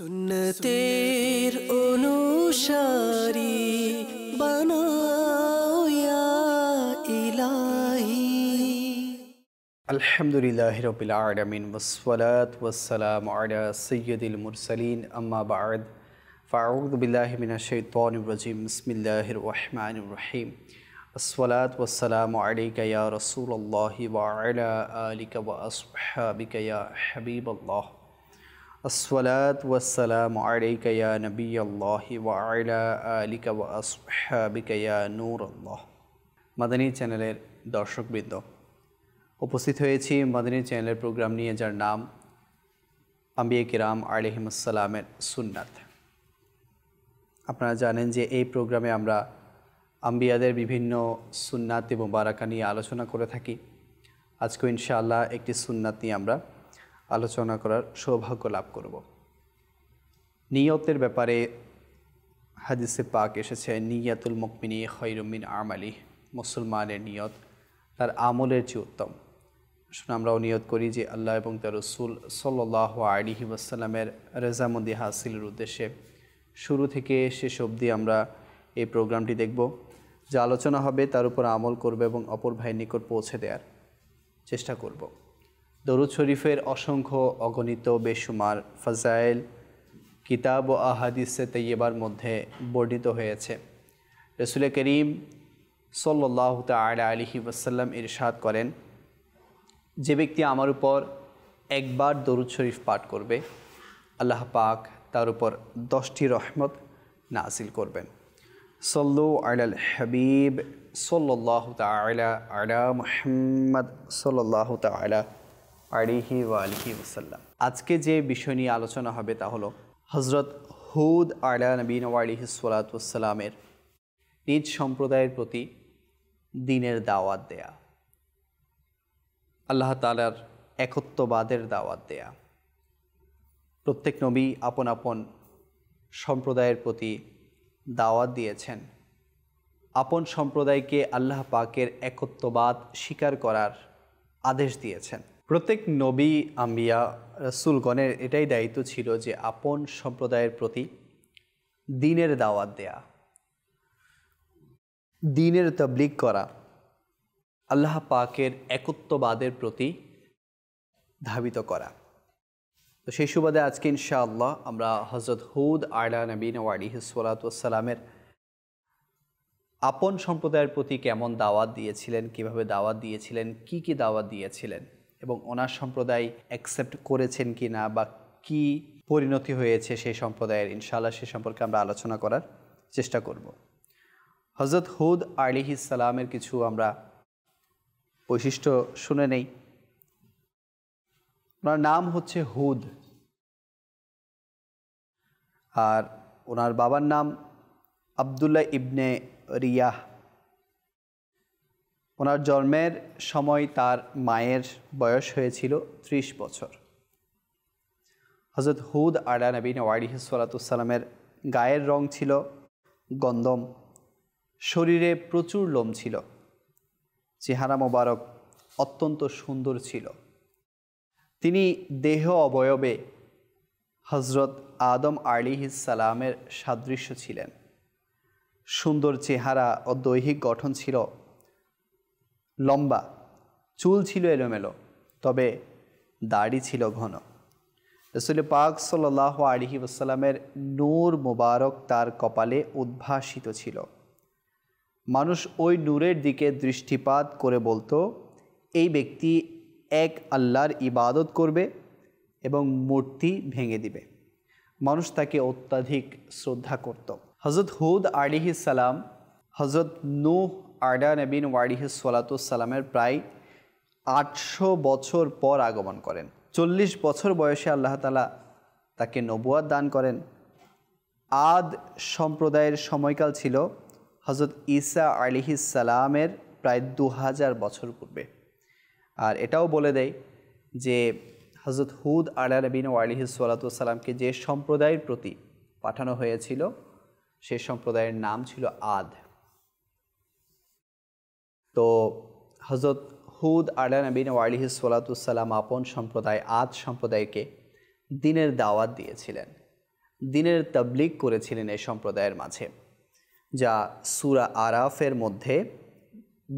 انوشاری یا الہی الحمد علی سید المرسلین اما بعد فاعوذ باللہ من الشیطان الرجیم بسم اللہ الرحمن الرحیم الصلاة والسلام علیکہ یا رسول اللہ اللہ وعلا یا حبیب আসসালাত ওয়াসালাম আলাইকা ইয়া নবী আল্লাহ ওয়া আলা আলিকা ওয়া আসহাবিকা ইয়া নূর মাদানী চ্যানেলের দর্শকবৃন্দ উপস্থিত হয়েছি মাদানী চ্যানেলের প্রোগ্রাম নিয়ে যার নাম আম্বিয়া কিরাম আলিহিমসালামের সুন্নাত আপনারা জানেন যে এই প্রোগ্রামে আমরা আম্বিয়াদের বিভিন্ন সুন্নাত এবং বারাকা নিয়ে আলোচনা করে থাকি আজকে ইনশাআল্লাহ একটি সুন্নাত নিয়ে আমরা আলোচনা করার সৌভাগ্য লাভ করব নিয়তের ব্যাপারে হাদিসে পাক এসেছে নিয়াতুল মকমিনী খৈরমিন আমালি মুসলমানের নিয়ত তার আমলের চেয়ে উত্তম আসলে আমরাও নিয়ত করি যে আল্লাহ এবং তার রসুল সল্লাহ আলিহি ওয়াসাল্লামের রেজামন্দি হাসিলের উদ্দেশ্যে শুরু থেকে শেষ অবধি আমরা এই প্রোগ্রামটি দেখব যা আলোচনা হবে তার উপর আমল করবে এবং অপর ভাইয়ের নিকট পৌঁছে দেওয়ার চেষ্টা করব দরুদ শরীফের অসংখ্য অগণিত বেসুমার ফজাইল কিতাব ও আহাদিসে তৈবার মধ্যে বর্ণিত হয়েছে রসুল করিম সল্লাহ তলা আলহি ওসাল্লাম ইরশাদ করেন যে ব্যক্তি আমার উপর একবার দরুদ শরীফ পাঠ করবে আল্লাহ পাক তার উপর দশটি রহমত নাসিল করবেন সল্লু আলাল হাবিব সল্লাহ তলা আলা মোহাম্মদ সল্লাহ তলা আলিহি ও আলিহি ওসাল্লাম আজকে যে বিষয় নিয়ে আলোচনা হবে তা হলো হজরত হুদ আলা নবীন আলিহি সালাতামের নিজ সম্প্রদায়ের প্রতি দিনের দাওয়াত দেয়া আল্লাহ তালার একত্ববাদের দাওয়াত দেয়া প্রত্যেক নবী আপন আপন সম্প্রদায়ের প্রতি দাওয়াত দিয়েছেন আপন সম্প্রদায়কে আল্লাহ পাকের একত্ববাদ স্বীকার করার আদেশ দিয়েছেন প্রত্যেক নবী আম্বিয়া রসুলগণের এটাই দায়িত্ব ছিল যে আপন সম্প্রদায়ের প্রতি দিনের দাওয়াত দেয়া দিনের তবলিক করা আল্লাহ পাকের একত্ববাদের প্রতি ধাবিত করা তো সেই সুবাদে আজকে ইনশাআল্লাহ আমরা হজরত হুদ আয়লা নবীন ওয়ালি সালামের আপন সম্প্রদায়ের প্রতি কেমন দাওয়াত দিয়েছিলেন কিভাবে দাওয়াত দিয়েছিলেন কি কি দাওয়াত দিয়েছিলেন এবং ওনার সম্প্রদায় অ্যাকসেপ্ট করেছেন কি না বা কি পরিণতি হয়েছে সেই সম্প্রদায়ের ইনশাল্লাহ সে সম্পর্কে আমরা আলোচনা করার চেষ্টা করব হজরত হুদ আলিহিসালামের কিছু আমরা বৈশিষ্ট্য শুনে নেই ওনার নাম হচ্ছে হুদ আর ওনার বাবার নাম আবদুল্লাহ ইবনে রিয়াহ ওনার জন্মের সময় তার মায়ের বয়স হয়েছিল ত্রিশ বছর হজরত হুদ আলা নবীন ওয়ারিহ সালাতুসাল্লামের গায়ের রং ছিল গন্দম শরীরে প্রচুর লোম ছিল চেহারা মোবারক অত্যন্ত সুন্দর ছিল তিনি দেহ অবয়বে হজরত আদম সালামের সাদৃশ্য ছিলেন সুন্দর চেহারা ও দৈহিক গঠন ছিল লম্বা চুল ছিল এলোমেলো তবে দাড়ি ছিল ঘন রসুল পাক সাল আলহি ওসালামের নূর মোবারক তার কপালে উদ্ভাসিত ছিল মানুষ ওই নূরের দিকে দৃষ্টিপাত করে বলতো এই ব্যক্তি এক আল্লাহর ইবাদত করবে এবং মূর্তি ভেঙে দিবে মানুষ তাকে অত্যাধিক শ্রদ্ধা করত হজরত হুদ আলিহিসাল্লাম হজরত নূহ আর্ডা নবীন ওয়ারিহি সালামের প্রায় আটশো বছর পর আগমন করেন চল্লিশ বছর বয়সে আল্লাহ তালা তাকে নবুয়াদ দান করেন আদ সম্প্রদায়ের সময়কাল ছিল হজরত ঈসা সালামের প্রায় দু হাজার বছর পূর্বে আর এটাও বলে দেয় যে হজরত হুদ আলা নবীন আলিহি সালাতামকে যে সম্প্রদায়ের প্রতি পাঠানো হয়েছিল সে সম্প্রদায়ের নাম ছিল আদ তো হজরত হুদ আলা নবীন ওয়ালিহ সালাম আপন সম্প্রদায় আদ সম্প্রদায়কে দিনের দাওয়াত দিয়েছিলেন দিনের তাবলিগ করেছিলেন এই সম্প্রদায়ের মাঝে যা সুরা আরাফের মধ্যে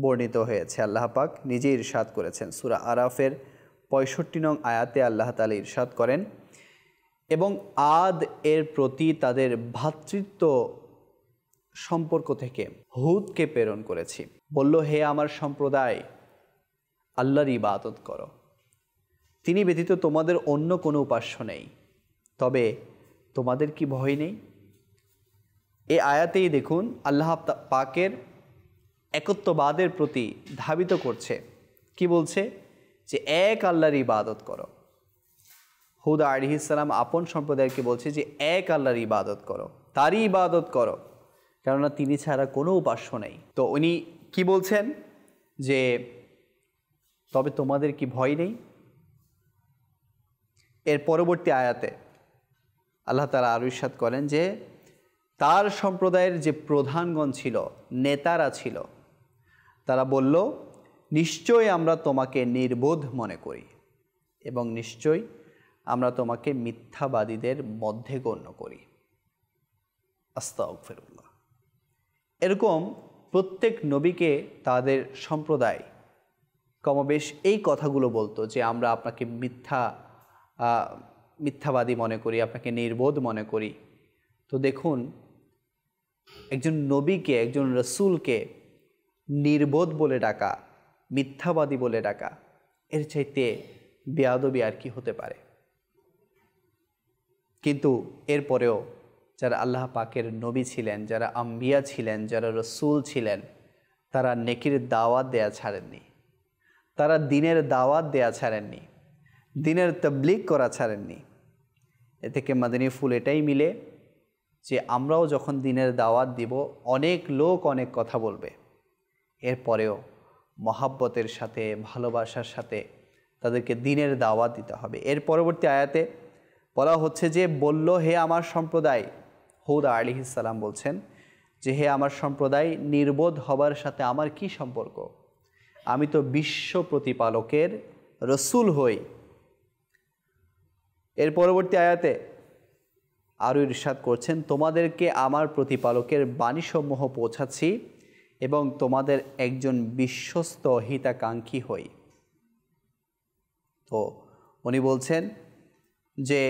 বর্ণিত হয়েছে আল্লাহ পাক নিজে ইরশাদ করেছেন সুরা আরাফের পঁয়ষট্টি নং আয়াতে আল্লাহ তালি ইরশাদ করেন এবং আদ এর প্রতি তাদের ভ্রাতৃত্ব সম্পর্ক থেকে হুদকে প্রেরণ করেছি বলল হে আমার সম্প্রদায় আল্লাহর ইবাদত করো তিনি ব্যতীত তোমাদের অন্য কোনো উপাস্য নেই তবে তোমাদের কি ভয় নেই এ আয়াতেই দেখুন আল্লাহ পাকের একত্ববাদের প্রতি ধাবিত করছে কি বলছে যে এক আল্লাহর ইবাদত করো হুদা আলিহিসাল্লাম আপন সম্প্রদায়কে বলছে যে এক আল্লাহর ইবাদত করো তারই ইবাদত করো কেননা তিনি ছাড়া কোনো উপাস্য নেই তো উনি কি বলছেন যে তবে তোমাদের কি ভয় নেই এর পরবর্তী আয়াতে আল্লাহ তারা আরো ইস্বাদ করেন যে তার সম্প্রদায়ের যে প্রধানগণ ছিল নেতারা ছিল তারা বলল নিশ্চয়ই আমরা তোমাকে নির্বোধ মনে করি এবং নিশ্চয় আমরা তোমাকে মিথ্যাবাদীদের মধ্যে গণ্য করি আস্তা ফেরুল্লাহ এরকম প্রত্যেক নবীকে তাদের সম্প্রদায় কমবেশ এই কথাগুলো বলতো যে আমরা আপনাকে মিথ্যা মিথ্যাবাদী মনে করি আপনাকে নির্বোধ মনে করি তো দেখুন একজন নবীকে একজন রসুলকে নির্বোধ বলে ডাকা মিথ্যাবাদী বলে ডাকা এর চাইতে বেয়াদবি আর কি হতে পারে কিন্তু এরপরেও যারা আল্লাহ পাকের নবী ছিলেন যারা আম্বিয়া ছিলেন যারা রসুল ছিলেন তারা নেকির দাওয়াত দেয়া ছাড়েননি তারা দিনের দাওয়াত দেয়া ছাড়েননি দিনের তবলিক করা ছাড়েননি এ থেকে মাদিনী ফুল এটাই মিলে যে আমরাও যখন দিনের দাওয়াত দিব অনেক লোক অনেক কথা বলবে এরপরেও মহাব্বতের সাথে ভালোবাসার সাথে তাদেরকে দিনের দাওয়াত দিতে হবে এর পরবর্তী আয়াতে বলা হচ্ছে যে বলল হে আমার সম্প্রদায় হৌদ আলী ইসালাম বলছেন যে হে আমার সম্প্রদায় নির্বোধ হবার সাথে আমার কি সম্পর্ক আমি তো বিশ্ব প্রতিপালকের রসুল হই এর পরবর্তী আয়াতে আরও ইরশাদ করছেন তোমাদেরকে আমার প্রতিপালকের বাণীসমূহ পৌঁছাচ্ছি এবং তোমাদের একজন বিশ্বস্ত হিতাকাঙ্ক্ষী হই তো উনি বলছেন যে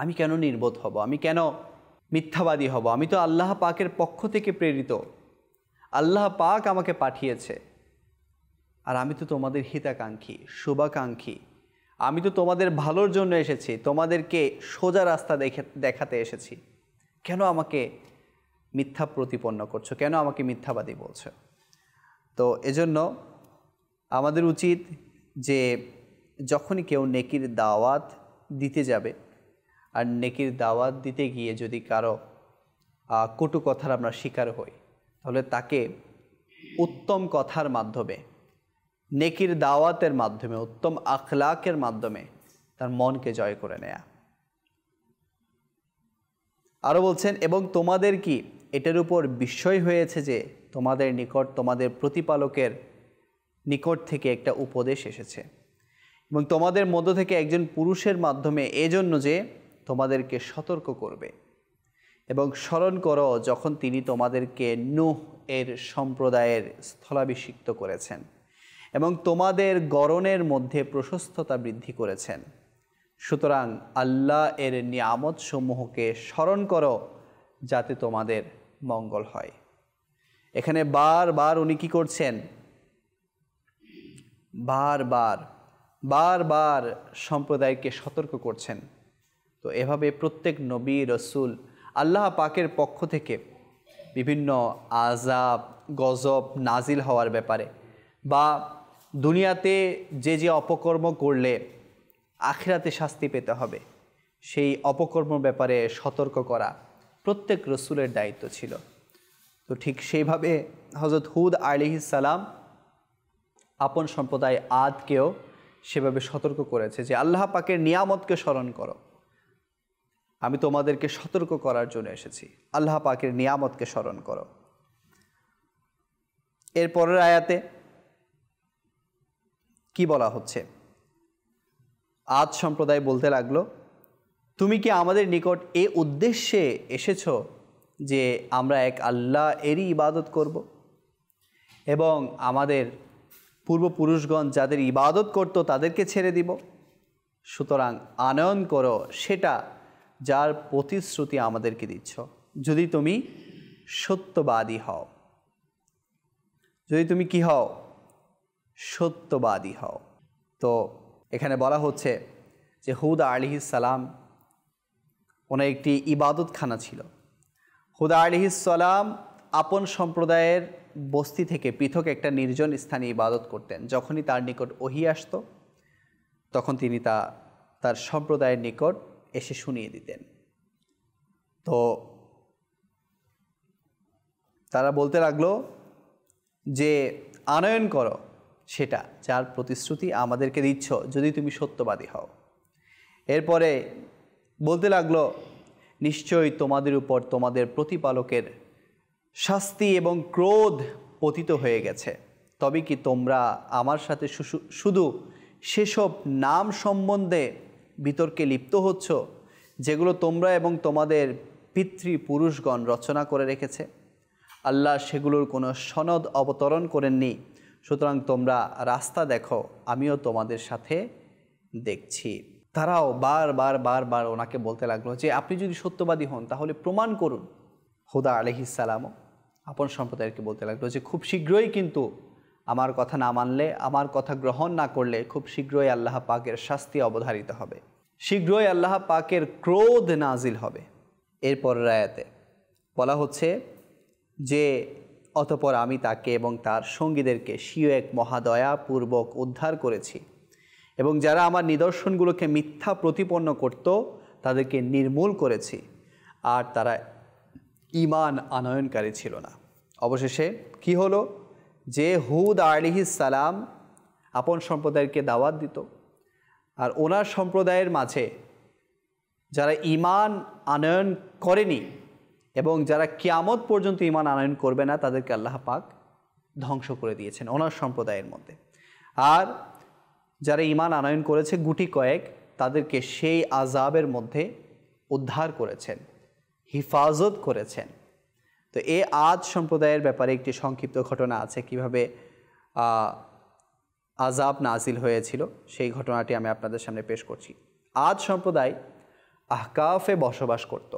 আমি কেন নির্বোধ হব আমি কেন মিথ্যাবাদী হব আমি তো আল্লাহ পাকের পক্ষ থেকে প্রেরিত আল্লাহ পাক আমাকে পাঠিয়েছে আর আমি তো তোমাদের হিতাকাঙ্ক্ষী শুভাকাঙ্ক্ষী আমি তো তোমাদের ভালোর জন্য এসেছি তোমাদেরকে সোজা রাস্তা দেখে দেখাতে এসেছি কেন আমাকে মিথ্যা প্রতিপন্ন করছো কেন আমাকে মিথ্যাবাদী বলছো তো এজন্য আমাদের উচিত যে যখনই কেউ নেকির দাওয়াত দিতে যাবে আর নেকির দাওয়াত দিতে গিয়ে যদি কারো কটু কথার আমরা শিকার হই তাহলে তাকে উত্তম কথার মাধ্যমে নেকির দাওয়াতের মাধ্যমে উত্তম আখলাকের মাধ্যমে তার মনকে জয় করে নেয়া আরও বলছেন এবং তোমাদের কি এটার উপর বিস্ময় হয়েছে যে তোমাদের নিকট তোমাদের প্রতিপালকের নিকট থেকে একটা উপদেশ এসেছে এবং তোমাদের মধ্য থেকে একজন পুরুষের মাধ্যমে এজন্য যে তোমাদেরকে সতর্ক করবে এবং স্মরণ করো যখন তিনি তোমাদেরকে নুহ এর সম্প্রদায়ের স্থলাভিষিক্ত করেছেন এবং তোমাদের গরণের মধ্যে প্রশস্ততা বৃদ্ধি করেছেন সুতরাং আল্লাহ এর নিয়ামতসমূহকে স্মরণ করো যাতে তোমাদের মঙ্গল হয় এখানে বারবার উনি কী করছেন বারবার বারবার সম্প্রদায়কে সতর্ক করছেন তো এভাবে প্রত্যেক নবী রসুল আল্লাহ পাকের পক্ষ থেকে বিভিন্ন আজাব গজব নাজিল হওয়ার ব্যাপারে বা দুনিয়াতে যে যে অপকর্ম করলে আখিরাতে শাস্তি পেতে হবে সেই অপকর্ম ব্যাপারে সতর্ক করা প্রত্যেক রসুলের দায়িত্ব ছিল তো ঠিক সেইভাবে হজরত হুদ সালাম আপন সম্প্রদায় আদকেও সেভাবে সতর্ক করেছে যে আল্লাহ পাকের নিয়ামতকে স্মরণ করো আমি তোমাদেরকে সতর্ক করার জন্য এসেছি আল্লাহ পাকের নিয়ামতকে স্মরণ করো এর পরের আয়াতে কি বলা হচ্ছে আজ সম্প্রদায় বলতে লাগলো তুমি কি আমাদের নিকট এ উদ্দেশ্যে এসেছ যে আমরা এক আল্লাহ এরই ইবাদত করব এবং আমাদের পূর্বপুরুষগণ যাদের ইবাদত করত তাদেরকে ছেড়ে দিব সুতরাং আনয়ন করো সেটা যার প্রতিশ্রুতি আমাদেরকে দিচ্ছ যদি তুমি সত্যবাদী হও যদি তুমি কি হও সত্যবাদী হও তো এখানে বলা হচ্ছে যে হুদা আলিহ সালাম ওনার একটি ইবাদতখানা ছিল হুদা আলিহ সালাম আপন সম্প্রদায়ের বস্তি থেকে পৃথক একটা নির্জন স্থানে ইবাদত করতেন যখনই তার নিকট ওহি আসত তখন তিনি তা তার সম্প্রদায়ের নিকট এসে শুনিয়ে দিতেন তো তারা বলতে লাগলো যে আনয়ন করো সেটা যার প্রতিশ্রুতি আমাদেরকে দিচ্ছ যদি তুমি সত্যবাদী হও এরপরে বলতে লাগলো নিশ্চয়ই তোমাদের উপর তোমাদের প্রতিপালকের শাস্তি এবং ক্রোধ পতিত হয়ে গেছে তবে কি তোমরা আমার সাথে শুধু সেসব নাম সম্বন্ধে বিতর্কে লিপ্ত হচ্ছ যেগুলো তোমরা এবং তোমাদের পিতৃপুরুষগণ রচনা করে রেখেছে আল্লাহ সেগুলোর কোনো সনদ অবতরণ করেননি সুতরাং তোমরা রাস্তা দেখো আমিও তোমাদের সাথে দেখছি তারাও বারবার বারবার ওনাকে বলতে লাগলো যে আপনি যদি সত্যবাদী হন তাহলে প্রমাণ করুন হুদা আলহিসালামও আপন সম্প্রদায়কে বলতে লাগলো যে খুব শীঘ্রই কিন্তু আমার কথা না মানলে আমার কথা গ্রহণ না করলে খুব শীঘ্রই আল্লাহ পাকের শাস্তি অবধারিত হবে শীঘ্রই আল্লাহ পাকের ক্রোধ নাজিল হবে এরপর রায়াতে বলা হচ্ছে যে অতপর আমি তাকে এবং তার সঙ্গীদেরকে স্বীয় এক মহাদয়াপূর্বক উদ্ধার করেছি এবং যারা আমার নিদর্শনগুলোকে মিথ্যা প্রতিপন্ন করত তাদেরকে নির্মূল করেছি আর তারা ইমান আনয়নকারী ছিল না অবশেষে কি হলো যে হুদ আলিহিস সালাম আপন সম্প্রদায়কে দাওয়াত দিত আর ওনার সম্প্রদায়ের মাঝে যারা ইমান আনয়ন করেনি এবং যারা কিয়ামত পর্যন্ত ইমান আনয়ন করবে না তাদেরকে আল্লাহ পাক ধ্বংস করে দিয়েছেন ওনার সম্প্রদায়ের মধ্যে আর যারা ইমান আনয়ন করেছে গুটি কয়েক তাদেরকে সেই আজাবের মধ্যে উদ্ধার করেছেন হিফাজত করেছেন তো এ আজ সম্প্রদায়ের ব্যাপারে একটি সংক্ষিপ্ত ঘটনা আছে কিভাবে আজাব নাজিল হয়েছিল সেই ঘটনাটি আমি আপনাদের সামনে পেশ করছি আজ সম্প্রদায় আহকাফে বসবাস করত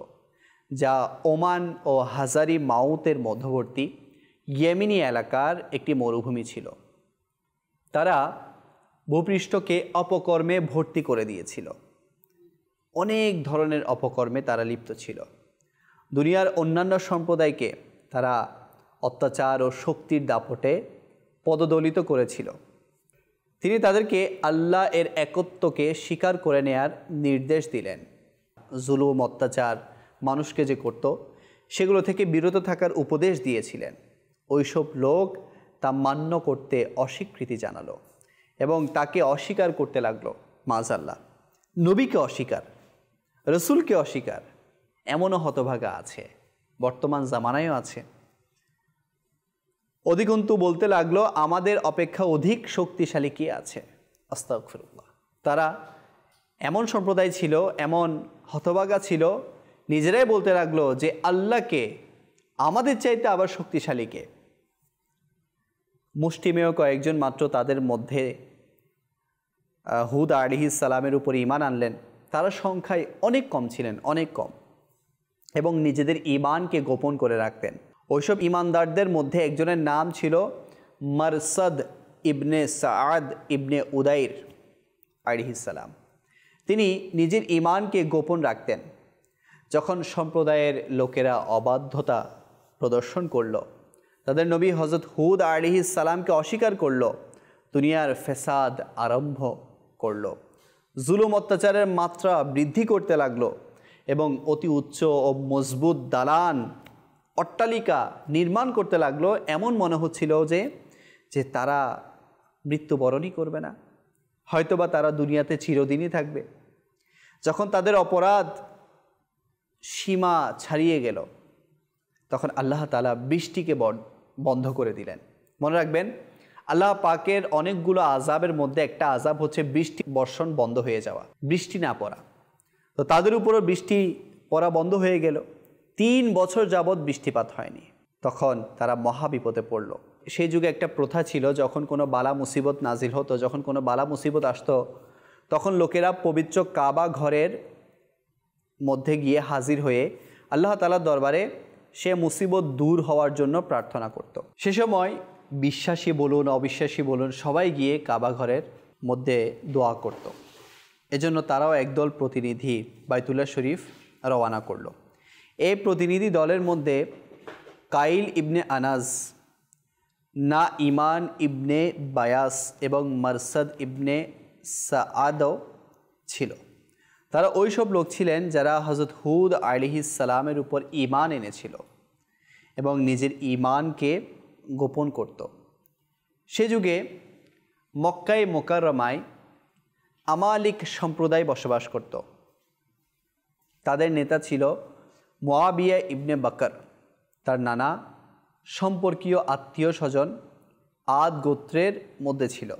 যা ওমান ও হাজারি মাউতের মধ্যবর্তী ইয়েমিনি এলাকার একটি মরুভূমি ছিল তারা ভূপৃষ্ঠকে অপকর্মে ভর্তি করে দিয়েছিল অনেক ধরনের অপকর্মে তারা লিপ্ত ছিল দুনিয়ার অন্যান্য সম্প্রদায়কে তারা অত্যাচার ও শক্তির দাপটে পদদলিত করেছিল তিনি তাদেরকে আল্লাহ এর একত্বকে স্বীকার করে নেয়ার নির্দেশ দিলেন জুলুম অত্যাচার মানুষকে যে করত সেগুলো থেকে বিরত থাকার উপদেশ দিয়েছিলেন ওইসব লোক তা মান্য করতে অস্বীকৃতি জানালো এবং তাকে অস্বীকার করতে লাগলো মাজাল্লাহ নবীকে অস্বীকার রসুলকে অস্বীকার এমনও হতভাগা আছে বর্তমান জামানায়ও আছে অধিকন্তু বলতে লাগলো আমাদের অপেক্ষা অধিক শক্তিশালী কে আছে আস্তাফিরুল্লাহ তারা এমন সম্প্রদায় ছিল এমন হতবাগা ছিল নিজেরাই বলতে লাগলো যে আল্লাহকে আমাদের চাইতে আবার শক্তিশালীকে মুষ্টিমেয় কয়েকজন মাত্র তাদের মধ্যে হুদ আলিহ সালামের উপর ইমান আনলেন তারা সংখ্যায় অনেক কম ছিলেন অনেক কম এবং নিজেদের ইমানকে গোপন করে রাখতেন ওইসব ইমানদারদের মধ্যে একজনের নাম ছিল মারসদ ইবনে সাদ ইবনে উদাইর আলিহিসাল্লাম তিনি নিজের ইমানকে গোপন রাখতেন যখন সম্প্রদায়ের লোকেরা অবাধ্যতা প্রদর্শন করল তাদের নবী হজরত হুদ সালামকে অস্বীকার করল দুনিয়ার ফেসাদ আরম্ভ করল জুলুম অত্যাচারের মাত্রা বৃদ্ধি করতে লাগলো এবং অতি উচ্চ ও মজবুত দালান অট্টালিকা নির্মাণ করতে লাগলো এমন মনে হচ্ছিল যে যে তারা মৃত্যুবরণই করবে না হয়তোবা তারা দুনিয়াতে চিরদিনই থাকবে যখন তাদের অপরাধ সীমা ছাড়িয়ে গেল তখন আল্লাহ তালা বৃষ্টিকে বন্ধ করে দিলেন মনে রাখবেন আল্লাহ পাকের অনেকগুলো আজাবের মধ্যে একটা আজাব হচ্ছে বৃষ্টি বর্ষণ বন্ধ হয়ে যাওয়া বৃষ্টি না পড়া তো তাদের উপরও বৃষ্টি পড়া বন্ধ হয়ে গেল তিন বছর যাবৎ বৃষ্টিপাত হয়নি তখন তারা মহাবিপদে পড়ল সেই যুগে একটা প্রথা ছিল যখন কোনো বালা মুসিবত নাজিল হতো যখন কোনো বালা মুসিবত আসতো তখন লোকেরা পবিত্র কাবা ঘরের মধ্যে গিয়ে হাজির হয়ে আল্লাহ তালার দরবারে সে মুসিবত দূর হওয়ার জন্য প্রার্থনা করত। সে সময় বিশ্বাসী বলুন অবিশ্বাসী বলুন সবাই গিয়ে কাবা ঘরের মধ্যে দোয়া করত। এজন্য তারাও একদল প্রতিনিধি বাইতুল্লাহ শরীফ রওয়ানা করলো এ প্রতিনিধি দলের মধ্যে কাইল ইবনে আনাজ না ইমান ইবনে বায়াস এবং মারসাদ ইবনে সাদও ছিল তারা ওই সব লোক ছিলেন যারা হজরত হুদ সালামের উপর ইমান এনেছিল এবং নিজের ইমানকে গোপন করত সে যুগে মক্কায় মোকাররমায় আমালিক সম্প্রদায় বসবাস করত তাদের নেতা ছিল মোয়াবিয়া ইবনে বাকর তার নানা সম্পর্কীয় আত্মীয় স্বজন আদ গোত্রের মধ্যে ছিল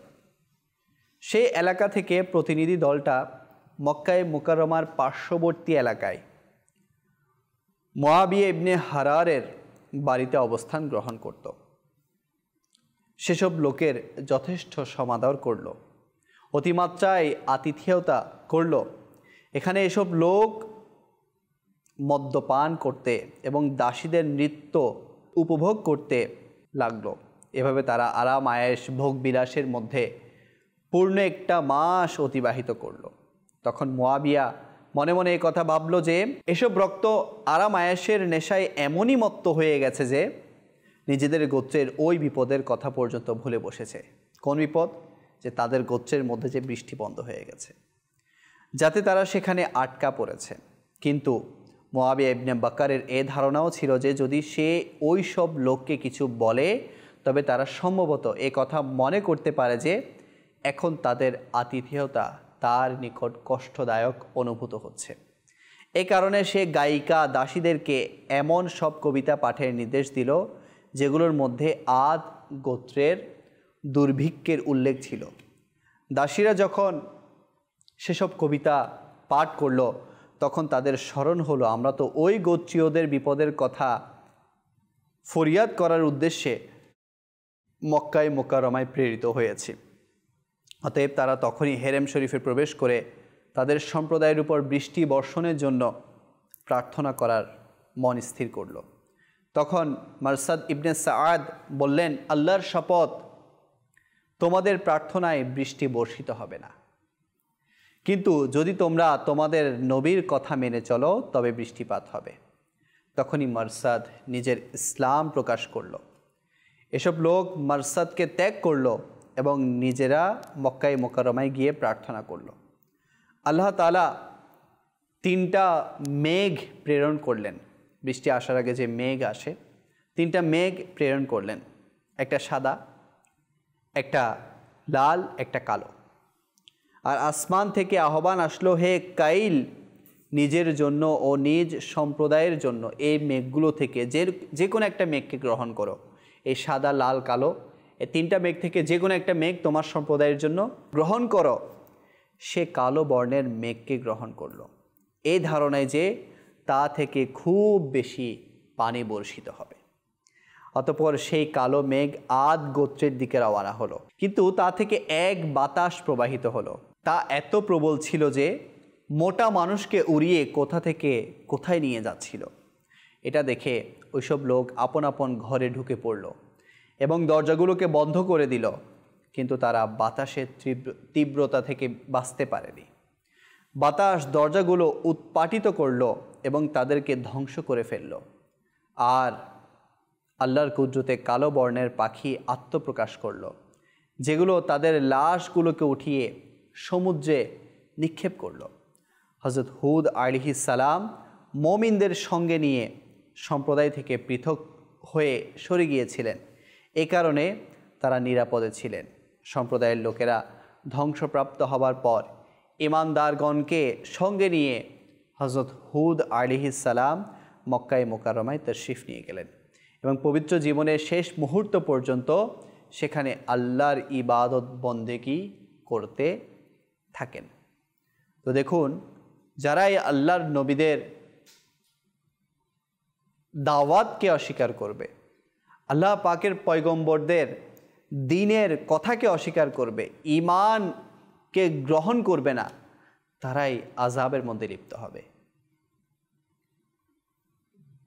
সেই এলাকা থেকে প্রতিনিধি দলটা মক্কায় মোকারমার পার্শ্ববর্তী এলাকায় মোয়াবিয়া ইবনে হারারের বাড়িতে অবস্থান গ্রহণ করত সেসব লোকের যথেষ্ট সমাদর করল অতিমাত্রায় আতিথেয়তা করল এখানে এসব লোক মদ্যপান করতে এবং দাসীদের নৃত্য উপভোগ করতে লাগলো এভাবে তারা আরাম আয়েস ভোগবিলাসের মধ্যে পূর্ণ একটা মাস অতিবাহিত করলো তখন মোয়াবিয়া মনে মনে কথা ভাবলো যে এসব রক্ত আরাম আয়াসের নেশায় এমনই মত্ত হয়ে গেছে যে নিজেদের গোত্রের ওই বিপদের কথা পর্যন্ত ভুলে বসেছে কোন বিপদ যে তাদের গোত্রের মধ্যে যে বৃষ্টি বন্ধ হয়ে গেছে যাতে তারা সেখানে আটকা পড়েছে কিন্তু মহাবি ইবনে বাকারের এ ধারণাও ছিল যে যদি সে ওই সব লোককে কিছু বলে তবে তারা সম্ভবত এ কথা মনে করতে পারে যে এখন তাদের আতিথেয়তা তার নিকট কষ্টদায়ক অনুভূত হচ্ছে এ কারণে সে গায়িকা দাসীদেরকে এমন সব কবিতা পাঠের নির্দেশ দিল যেগুলোর মধ্যে আদ গোত্রের দুর্ভিক্ষের উল্লেখ ছিল দাসীরা যখন সেসব কবিতা পাঠ করলো তখন তাদের স্মরণ হলো আমরা তো ওই গোত্রীয়দের বিপদের কথা ফরিয়াদ করার উদ্দেশ্যে মক্কায় মোকারমায় প্রেরিত হয়েছি অতএব তারা তখনই হেরেম শরীফে প্রবেশ করে তাদের সম্প্রদায়ের উপর বৃষ্টি বর্ষণের জন্য প্রার্থনা করার মন স্থির করল তখন মারসাদ ইবনে সাদ বললেন আল্লাহর শপথ তোমাদের প্রার্থনায় বৃষ্টি বর্ষিত হবে না কিন্তু যদি তোমরা তোমাদের নবীর কথা মেনে চলো তবে বৃষ্টিপাত হবে তখনই মারসাদ নিজের ইসলাম প্রকাশ করল এসব লোক মারসাদকে ত্যাগ করল এবং নিজেরা মক্কায় মোকারমায় গিয়ে প্রার্থনা করল আল্লাহ তালা তিনটা মেঘ প্রেরণ করলেন বৃষ্টি আসার আগে যে মেঘ আসে তিনটা মেঘ প্রেরণ করলেন একটা সাদা একটা লাল একটা কালো আর আসমান থেকে আহ্বান আসলো হে কাইল নিজের জন্য ও নিজ সম্প্রদায়ের জন্য এই মেঘগুলো থেকে যে যে কোনো একটা মেঘকে গ্রহণ করো এই সাদা লাল কালো এই তিনটা মেঘ থেকে যে কোনো একটা মেঘ তোমার সম্প্রদায়ের জন্য গ্রহণ করো সে কালো বর্ণের মেঘকে গ্রহণ করলো এই ধারণায় যে তা থেকে খুব বেশি পানি বর্ষিত হবে অতপর সেই কালো মেঘ আদ গোত্রের দিকে রওয়ানা হলো কিন্তু তা থেকে এক বাতাস প্রবাহিত হলো তা এত প্রবল ছিল যে মোটা মানুষকে উড়িয়ে কোথা থেকে কোথায় নিয়ে যাচ্ছিল এটা দেখে ওইসব লোক আপন আপন ঘরে ঢুকে পড়ল এবং দরজাগুলোকে বন্ধ করে দিল কিন্তু তারা বাতাসের তীব্রতা থেকে বাঁচতে পারেনি বাতাস দরজাগুলো উৎপাটিত করল এবং তাদেরকে ধ্বংস করে ফেলল আর আল্লাহর কুদ্রতে কালো বর্ণের পাখি আত্মপ্রকাশ করল যেগুলো তাদের লাশগুলোকে উঠিয়ে সমুদ্রে নিক্ষেপ করল হজরত হুদ আলিহি সালাম মমিনদের সঙ্গে নিয়ে সম্প্রদায় থেকে পৃথক হয়ে সরে গিয়েছিলেন এ কারণে তারা নিরাপদে ছিলেন সম্প্রদায়ের লোকেরা ধ্বংসপ্রাপ্ত হবার পর ইমানদারগণকে সঙ্গে নিয়ে হজরত হুদ সালাম মক্কায় মোকারমায় শিফ নিয়ে গেলেন এবং পবিত্র জীবনের শেষ মুহূর্ত পর্যন্ত সেখানে আল্লাহর ইবাদত বন্দেকি করতে থাকেন তো দেখুন যারাই আল্লাহর নবীদের দাওয়াতকে অস্বীকার করবে আল্লাহ পাকের পয়গম্বরদের দিনের কথাকে অস্বীকার করবে ইমানকে গ্রহণ করবে না তারাই আজাবের মধ্যে লিপ্ত হবে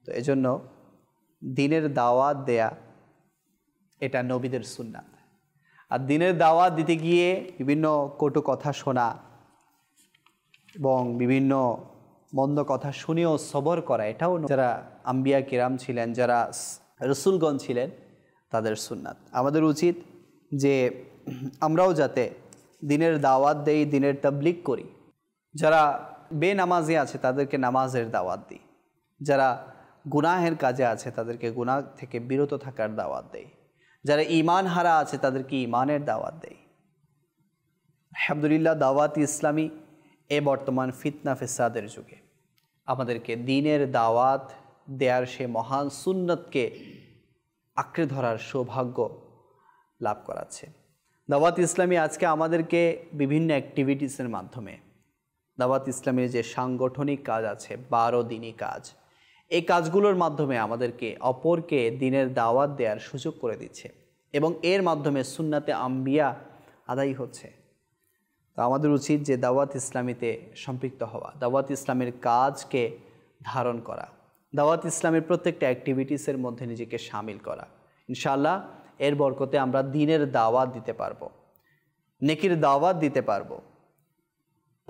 তো এজন্য দিনের দাওয়াত দেয়া এটা নবীদের সুন্নাত আর দিনের দাওয়াত দিতে গিয়ে বিভিন্ন কটু কথা শোনা এবং বিভিন্ন মন্দ কথা শুনেও সবর করা এটাও যারা আম্বিয়া কিরাম ছিলেন যারা রসুলগঞ্জ ছিলেন তাদের সুন্নাত আমাদের উচিত যে আমরাও যাতে দিনের দাওয়াত দেই দিনের তাবলিক করি যারা নামাজে আছে তাদেরকে নামাজের দাওয়াত দিই যারা গুনাহের কাজে আছে তাদেরকে গুনাহ থেকে বিরত থাকার দাওয়াত দেয় যারা ইমান হারা আছে তাদেরকে ইমানের দাওয়াত দেয় আলহামদুলিল্লাহ দাওয়াত ইসলামী এ বর্তমান ফিতনা ফেসাদের যুগে আমাদেরকে দিনের দাওয়াত দেয়ার সে মহান সুন্নতকে আঁকড়ে ধরার সৌভাগ্য লাভ করাচ্ছে দাওয়াত ইসলামী আজকে আমাদেরকে বিভিন্ন অ্যাক্টিভিটিসের মাধ্যমে দাওয়াত ইসলামের যে সাংগঠনিক কাজ আছে বারো দিনই কাজ এই কাজগুলোর মাধ্যমে আমাদেরকে অপরকে দিনের দাওয়াত দেওয়ার সুযোগ করে দিচ্ছে এবং এর মাধ্যমে সুন্নাতে আম্বিয়া আদায় হচ্ছে তো আমাদের উচিত যে দাওয়াত ইসলামীতে সম্পৃক্ত হওয়া দাওয়াত ইসলামের কাজকে ধারণ করা দাওয়াত ইসলামের প্রত্যেকটা অ্যাক্টিভিটিসের মধ্যে নিজেকে সামিল করা ইনশাআল্লাহ এর বরকতে আমরা দিনের দাওয়াত দিতে পারবো নেকির দাওয়াত দিতে পারবো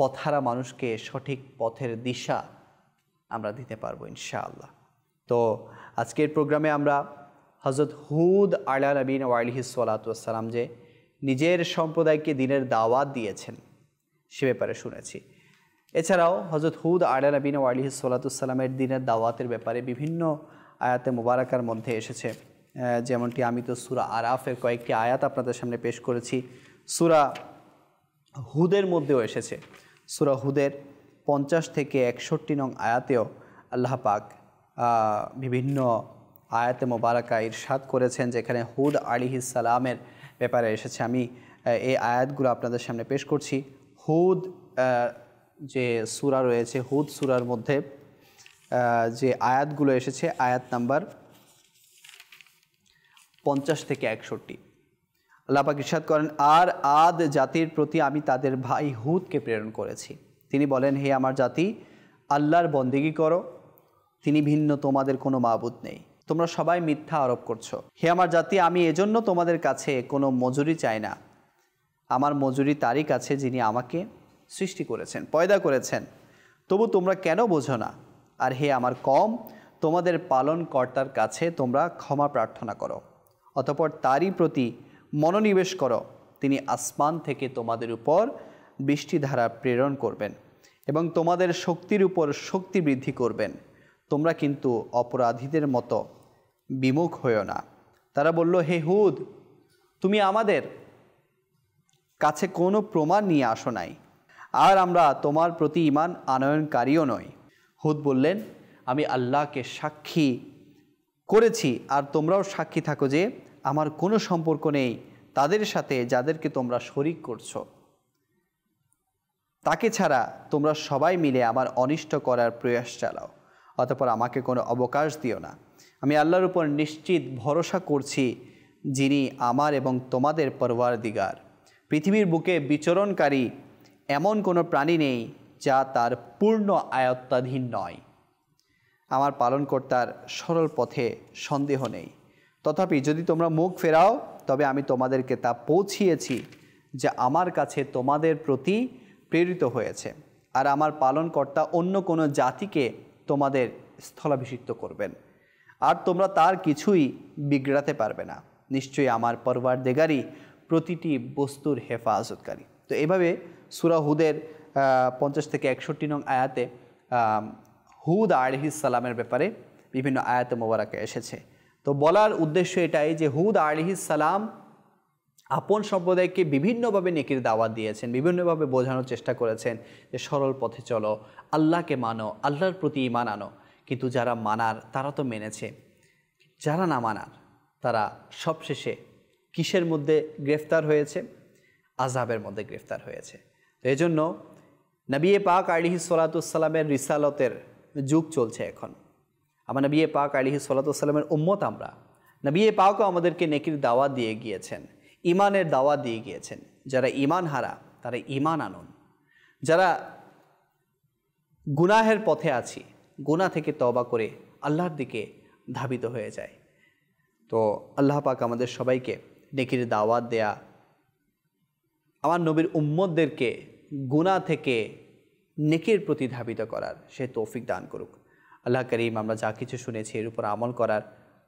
পথারা মানুষকে সঠিক পথের দিশা আমরা দিতে পারবো ইনশাআল্লাহ তো আজকের প্রোগ্রামে আমরা হজরত হুদ আলা নবীন ওয়ালিহি সালাতাম যে নিজের সম্প্রদায়কে দিনের দাওয়াত দিয়েছেন সে ব্যাপারে শুনেছি এছাড়াও হজরত হুদ আলা নবীন ওয়ালিহি দিনের দাওয়াতের ব্যাপারে বিভিন্ন আয়াতে মুবারাকার মধ্যে এসেছে যেমনটি আমি তো সুরা আরাফের কয়েকটি আয়াত আপনাদের সামনে পেশ করেছি সুরা হুদের মধ্যেও এসেছে সুরা হুদের পঞ্চাশ থেকে একষট্টি নং আয়াতেও আল্লাহ পাক বিভিন্ন আয়াতে মোবারকা ইরশাদ করেছেন যেখানে হুদ আলি সালামের ব্যাপারে এসেছে আমি এই আয়াতগুলো আপনাদের সামনে পেশ করছি হুদ যে সুরা রয়েছে হুদ সুরার মধ্যে যে আয়াতগুলো এসেছে আয়াত নাম্বার পঞ্চাশ থেকে একষট্টি আল্লাপাক ইরশাদ করেন আর আদ জাতির প্রতি আমি তাদের ভাই হুদকে প্রেরণ করেছি তিনি বলেন হে আমার জাতি আল্লাহর বন্দেগী করো তিনি ভিন্ন তোমাদের কোনো মাবুদ নেই তোমরা সবাই মিথ্যা আরোপ করছো হে আমার জাতি আমি এজন্য তোমাদের কাছে কোনো মজুরি চাই না আমার মজুরি তারই কাছে যিনি আমাকে সৃষ্টি করেছেন পয়দা করেছেন তবু তোমরা কেন বোঝো না আর হে আমার কম তোমাদের পালন কর্তার কাছে তোমরা ক্ষমা প্রার্থনা করো অতপর তারই প্রতি মনোনিবেশ করো তিনি আসমান থেকে তোমাদের উপর বৃষ্টিধারা প্রেরণ করবেন এবং তোমাদের শক্তির উপর শক্তি বৃদ্ধি করবেন তোমরা কিন্তু অপরাধীদের মতো বিমুখ হয়েও না তারা বলল হে হুদ তুমি আমাদের কাছে কোনো প্রমাণ নিয়ে আসো নাই আর আমরা তোমার প্রতি ইমান আনয়নকারীও নই হুদ বললেন আমি আল্লাহকে সাক্ষী করেছি আর তোমরাও সাক্ষী থাকো যে আমার কোনো সম্পর্ক নেই তাদের সাথে যাদেরকে তোমরা শরিক করছো তাকে ছাড়া তোমরা সবাই মিলে আমার অনিষ্ট করার প্রয়াস চালাও অতপর আমাকে কোনো অবকাশ দিও না আমি আল্লাহর উপর নিশ্চিত ভরসা করছি যিনি আমার এবং তোমাদের পরওয়ার দিগার পৃথিবীর বুকে বিচরণকারী এমন কোনো প্রাণী নেই যা তার পূর্ণ আয়ত্তাধীন নয় আমার পালনকর্তার সরল পথে সন্দেহ নেই তথাপি যদি তোমরা মুখ ফেরাও তবে আমি তোমাদেরকে তা পৌঁছিয়েছি যা আমার কাছে তোমাদের প্রতি প্রেরিত হয়েছে আর আমার পালনকর্তা অন্য কোনো জাতিকে তোমাদের স্থলাভিষিক্ত করবেন আর তোমরা তার কিছুই বিগড়াতে পারবে না নিশ্চয়ই আমার পরবার দেগারি প্রতিটি বস্তুর হেফাজতকারী তো এভাবে সুরাহুদের পঞ্চাশ থেকে একষট্টি নং আয়াতে হুদ সালামের ব্যাপারে বিভিন্ন আয়াতে মোবারকে এসেছে তো বলার উদ্দেশ্য এটাই যে হুদ সালাম আপন সম্প্রদায়কে বিভিন্নভাবে নেকির দাওয়াত দিয়েছেন বিভিন্নভাবে বোঝানোর চেষ্টা করেছেন যে সরল পথে চলো আল্লাহকে মানো আল্লাহর প্রতি ইমান আনো কিন্তু যারা মানার তারা তো মেনেছে যারা না মানার তারা সবশেষে কিসের মধ্যে গ্রেফতার হয়েছে আজাবের মধ্যে গ্রেফতার হয়েছে তো এই জন্য নবিয়ে পাক আলিহি সলাতুসাল্লামের রিসালতের যুগ চলছে এখন আমার নবিয়ে পাক আলিহি সলাতুসাল্লামের উম্মত আমরা নবিয়ে পাকও আমাদেরকে নেকির দাওয়া দিয়ে গিয়েছেন ইমানের দাওয়া দিয়ে গিয়েছেন যারা ইমান হারা তারা ইমান আনুন যারা গুনাহের পথে আছি গুনা থেকে তবা করে আল্লাহর দিকে ধাবিত হয়ে যায় তো আল্লাহ পাক আমাদের সবাইকে নেকির দাওয়াত দেয়া আমার নবীর উম্মদদেরকে গুণা থেকে নেকির প্রতি ধাবিত করার সে তৌফিক দান করুক আল্লাহ করিম আমরা যা কিছু শুনেছি এর উপর আমল করার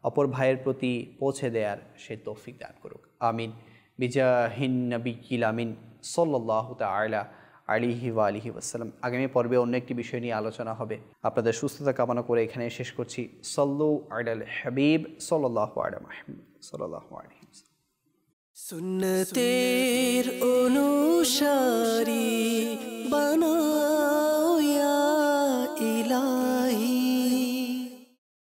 অপর ভাইয়ের প্রতি পৌঁছে দেওয়ার সে তৌফিক দান করুক আমিন বিজাহিন নবী কিল আমিন সল্লাহ তালা আলিহি ওয়া আলিহি ওয়াসালাম আগামী পর্বে অন্য একটি বিষয় নিয়ে আলোচনা হবে আপনাদের সুস্থতা কামনা করে এখানে শেষ করছি সল্লু আইডাল হাবিব সল্লাহ আডা সল্লাহ সুন্নতের অনুসারী বানা